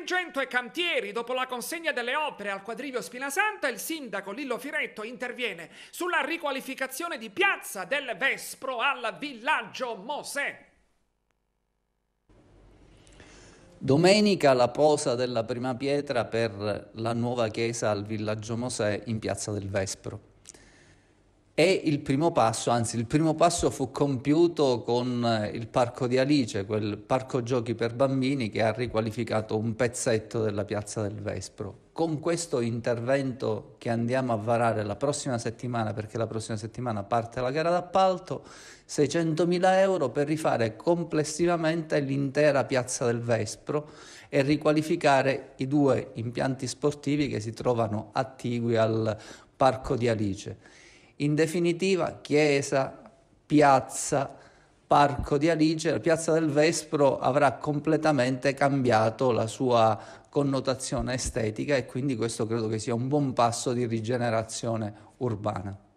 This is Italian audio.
Agrigento e Cantieri, dopo la consegna delle opere al quadrivio Spinasanta, il sindaco Lillo Firetto interviene sulla riqualificazione di piazza del Vespro al villaggio Mosè. Domenica la posa della prima pietra per la nuova chiesa al villaggio Mosè in piazza del Vespro è il primo passo, anzi il primo passo fu compiuto con eh, il parco di Alice, quel parco giochi per bambini che ha riqualificato un pezzetto della piazza del Vespro. Con questo intervento che andiamo a varare la prossima settimana, perché la prossima settimana parte la gara d'appalto, 600.000 euro per rifare complessivamente l'intera piazza del Vespro e riqualificare i due impianti sportivi che si trovano attigui al parco di Alice. In definitiva, chiesa, piazza, parco di Alice, la piazza del Vespro avrà completamente cambiato la sua connotazione estetica e quindi questo credo che sia un buon passo di rigenerazione urbana.